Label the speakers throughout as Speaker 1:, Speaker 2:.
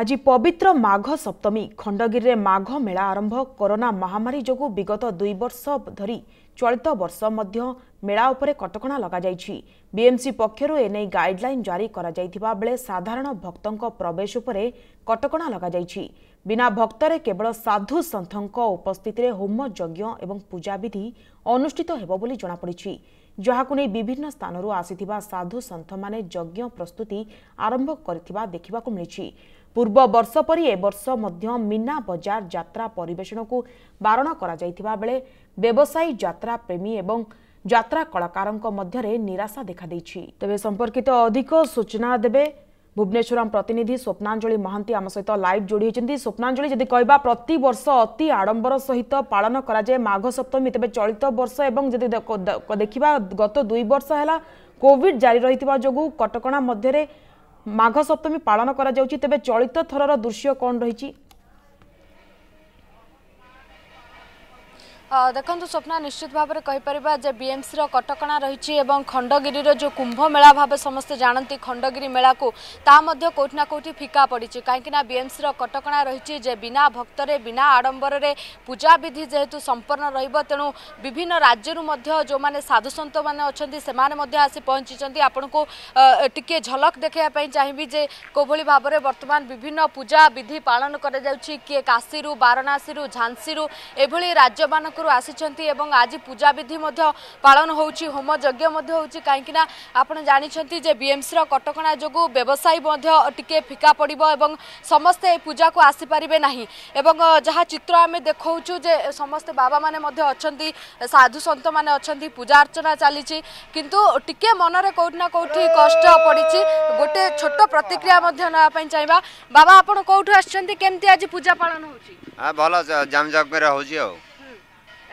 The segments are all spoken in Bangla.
Speaker 1: ଆଜି ପବିତ୍ର ମାଘ ସପ୍ତମୀ ଖଣ୍ଡଗିରିରେ ମାଘ ମେଳା ଆରମ୍ଭ କରୋନା ମହାମାରୀ ଯୋଗୁଁ ବିଗତ ଦୁଇ ବର୍ଷ ଧରି ଚଳିତ ବର୍ଷ ମଧ୍ୟ ମେଳା ଉପରେ କଟକଣା ଲଗାଯାଇଛି ବିଏମ୍ସି ପକ୍ଷରୁ ଏନେଇ ଗାଇଡ୍ଲାଇନ୍ ଜାରି କରାଯାଇଥିବା ବେଳେ ସାଧାରଣ ଭକ୍ତଙ୍କ ପ୍ରବେଶ ଉପରେ କଟକଣା ଲଗାଯାଇଛି ବିନା ଭକ୍ତରେ କେବଳ ସାଧୁ ସନ୍ଥଙ୍କ ଉପସ୍ଥିତିରେ ହୋମଯଜ୍ଞ ଏବଂ ପୂଜାବିଧି ଅନୁଷ୍ଠିତ ହେବ ବୋଲି ଜଣାପଡ଼ିଛି ଯାହାକୁ ନେଇ ବିଭିନ୍ନ ସ୍ଥାନରୁ ଆସିଥିବା ସାଧୁ ସନ୍ଥମାନେ ଯଜ୍ଞ ପ୍ରସ୍ତୁତି ଆରମ୍ଭ କରିଥିବା ଦେଖିବାକୁ ମିଳିଛି ପୂର୍ବ ବର୍ଷ ପରି ଏ ବର୍ଷ ମଧ୍ୟ ମୀନା ବଜାର ଯାତ୍ରା ପରିବେଷଣକୁ ବାରଣ କରାଯାଇଥିବା ବେଳେ ବ୍ୟବସାୟୀ ଯାତ୍ରା ପ୍ରେମୀ ଏବଂ যাত্রা ଯାତ୍ରା মধ্যে নিরাশা দেখা দিয়েছে তবে সম্পর্কিত অধিক সূচনা দেবে ভুবনেশ্বরম প্রতিনিধি স্বপ্নাঞ্জলি মহান্তি আমার সহ লাইভ যোড়ি হয়েছেন স্বপ্নাঞ্জলি যদি কহা প্রতবর্ষ অতি আড়ম্বর সহিত পালন করা যায় মাঘ সপ্তমী তবে চলিত বর্ষ এবং যদি দেখা গত দুই বর্ষ হল কোভিড জারি রয়েছে যোগ কটকা মধ্যে মাঘ সপ্তমী পালন করা যাচ্ছে তবে চলিত থরর দৃশ্য কম রয়েছে
Speaker 2: ଦେଖନ୍ତୁ ସ୍ୱପ୍ନା ନିଶ୍ଚିତ ଭାବରେ କହିପାରିବା ଯେ ବିଏମ୍ସିର କଟକଣା ରହିଛି ଏବଂ ଖଣ୍ଡଗିରିର ଯେଉଁ କୁମ୍ଭ ମେଳା ଭାବେ ସମସ୍ତେ ଜାଣନ୍ତି ଖଣ୍ଡଗିରି ମେଳାକୁ ତାହା ମଧ୍ୟ କେଉଁଠି ନା କେଉଁଠି ଫିକା ପଡ଼ିଛି କାହିଁକିନା ବିଏମ୍ସିର କଟକଣା ରହିଛି ଯେ ବିନା ଭକ୍ତରେ ବିନା ଆଡ଼ମ୍ବରରେ ପୂଜାବିଧି ଯେହେତୁ ସମ୍ପନ୍ନ ରହିବ ତେଣୁ ବିଭିନ୍ନ ରାଜ୍ୟରୁ ମଧ୍ୟ ଯେଉଁମାନେ ସାଧୁସନ୍ଥମାନେ ଅଛନ୍ତି ସେମାନେ ମଧ୍ୟ ଆସି ପହଞ୍ଚିଛନ୍ତି ଆପଣଙ୍କୁ ଟିକିଏ ଝଲକ ଦେଖାଇବା ପାଇଁ ଚାହିଁବି ଯେ କେଉଁଭଳି ଭାବରେ ବର୍ତ୍ତମାନ ବିଭିନ୍ନ ପୂଜାବିଧି ପାଳନ କରାଯାଉଛି କିଏ କାଶୀରୁ ବାରଣାସୀରୁ ଝାନ୍ସିରୁ ଏଭଳି ରାଜ୍ୟମାନଙ୍କୁ ପାଖରୁ ଆସିଛନ୍ତି ଏବଂ ଆଜି ପୂଜାବିଧି ମଧ୍ୟ ପାଳନ ହେଉଛି ହୋମ ଯଜ୍ଞ ମଧ୍ୟ ହେଉଛି କାହିଁକିନା ଆପଣ ଜାଣିଛନ୍ତି ଯେ ବିଏମ୍ସିର କଟକଣା ଯୋଗୁଁ ବ୍ୟବସାୟୀ ମଧ୍ୟ ଟିକେ ଫିକା ପଡ଼ିବ ଏବଂ ସମସ୍ତେ ଏ ପୂଜାକୁ ଆସିପାରିବେ ନାହିଁ ଏବଂ ଯାହା ଚିତ୍ର ଆମେ ଦେଖାଉଛୁ ଯେ ସମସ୍ତେ ବାବାମାନେ ମଧ୍ୟ ଅଛନ୍ତି ସାଧୁ ସନ୍ତମାନେ ଅଛନ୍ତି ପୂଜା ଅର୍ଚ୍ଚନା ଚାଲିଛି କିନ୍ତୁ ଟିକେ ମନରେ କେଉଁଠି ନା କେଉଁଠି କଷ୍ଟ ପଡ଼ିଛି ଗୋଟେ ଛୋଟ ପ୍ରତିକ୍ରିୟା ମଧ୍ୟ ନେବା ପାଇଁ ଚାହିଁବା ବାବା ଆପଣ କେଉଁଠୁ ଆସିଛନ୍ତି କେମିତି ଆଜି ପୂଜା ପାଳନ ହେଉଛି ଭଲ ଜାମଜଗରେ ହେଉଛି ଆଉ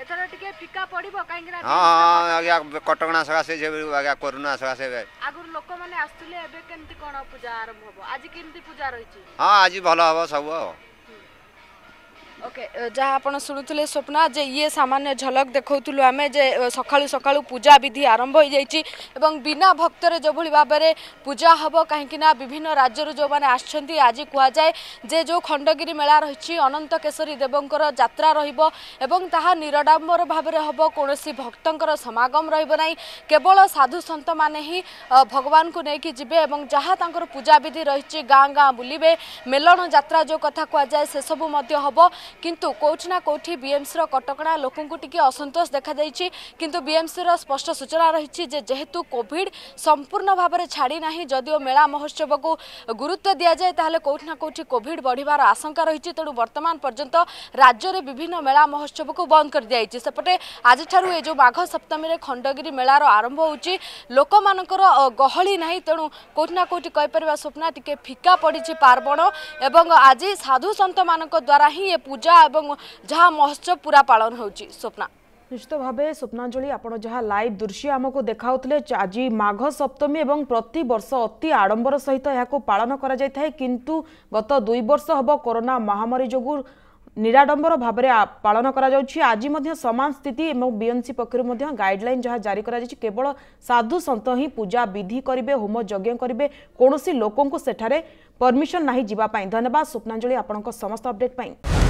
Speaker 2: ଏଥର ଟିକେ ଫିକା ପଡିବ କାହିଁକି ନା ହଁ ଆଜ୍ଞା କଟକଣା ସକାଶେ ଆଜ୍ଞା କରୋନା ସକାଶେ ଏବେ ଆଗରୁ ଲୋକମାନେ ଆସୁଥିଲେ ଏବେ କେମିତି କ'ଣ ପୂଜା ଆରମ୍ଭ ହବ ଆଜି କେମିତି ପୂଜା ରହିଛି ହଁ ଆଜି ଭଲ ହବ ସବୁ ଆଉ ଓକେ uh, ଯାହା ଆପଣ ଶୁଣୁଥିଲେ ସ୍ୱପ୍ନା ଯେ ଇଏ ସାମାନ୍ୟ ଝଲକ ଦେଖାଉଥିଲୁ ଆମେ ଯେ uh, ସକାଳୁ ସକାଳୁ ପୂଜାବିଧି ଆରମ୍ଭ ହୋଇଯାଇଛି ଏବଂ ବିନା ଭକ୍ତରେ ଯେଉଁଭଳି ଭାବରେ ପୂଜା ହେବ କାହିଁକିନା ବିଭିନ୍ନ ରାଜ୍ୟରୁ ଯେଉଁମାନେ ଆସିଛନ୍ତି ଆଜି କୁହାଯାଏ ଯେ ଯେଉଁ ଖଣ୍ଡଗିରି ମେଳା ରହିଛି ଅନନ୍ତ କେଶରୀ ଦେବଙ୍କର ଯାତ୍ରା ରହିବ ଏବଂ ତାହା ନିରଡ଼ାମ୍ବର ଭାବରେ ହେବ କୌଣସି ଭକ୍ତଙ୍କର ସମାଗମ ରହିବ ନାହିଁ କେବଳ ସାଧୁସନ୍ଥମାନେ ହିଁ uh, ଭଗବାନଙ୍କୁ ନେଇକି ଯିବେ ଏବଂ ଯାହା ତାଙ୍କର ପୂଜାବିଧି ରହିଛି ଗାଁ ଗାଁ ବୁଲିବେ ମେଲଣ ଯାତ୍ରା ଯେଉଁ କଥା କୁହାଯାଏ ସେସବୁ ମଧ୍ୟ ହେବ কিন্তু কোটি না কোটি বিএমসির কটকা লোকଙ୍କୁ টিকি অসন্তোষ দেখা দেখাদেইছি কিন্তু বিএমসির স্পষ্ট সূচনা রয়েছে যে যেহেতু কোভিড সম্পূর্ণ ভাবে ছাড়ি না যদিও মেলা মহোৎসবকু গুরুত্ব দিয়া যায় তাহলে কোটি না কোটি কোভিড বড়িবার আশঙ্কা রয়েছে তেণু বর্তমান পর্যন্ত রাজ্যের বিভিন্ন মেলা মহোৎসবকু বন্ধ করে দিয়েছে সেপটে আজিঠার এ যে মাঘ সপ্তমীরে খণ্ডগিরি মেলার আরম্ভ হচ্ছে ଲୋକମାନଙ୍କର ଗହଳି ନାହିଁ ତେଣୁ କେଉଁଠି ନା କେଉଁଠି টিকি ফিকা ଟିକେ পার্বণ এবং আজ সাধু সন্ত ସାଧୁସନ୍ତମାନଙ୍କ দ্বারা হি এ পূজা ପୂଜା ଏବଂ ଯାହା ମହୋତ୍ସବ ପୁରା ପାଳନ ହେଉଛି ସ୍ୱପ୍ନା
Speaker 1: নিশ্চিত ভাবে স্বপ্নাঞ্জলি আপনার যা লাইভ দৃশ্য আমি দেখাওলে আজ মাঘ সপ্তমী এবং প্রতি বর্ষ অতি আড়ম্বর সহিত পালন করা যাই কিন্তু গত দুই বর্ষ হব করোনা মহামারী যোগ নিরাডম্বর ভাবে পালন করা যাচ্ছে আজ সমান স্থিতি এবং বিএমসি পক্ষর গাইডলাইন যা জারি করা যাচ্ছে কেবল সাধু সন্ত হি পূজা বিধি করবে হোম যজ্ঞ করবে কোণী লোক সেঠারে পরমিশন না যা ধন্যবাদ স্বপ্নাঞ্জলি আপনার সমস্ত অপডেট পাই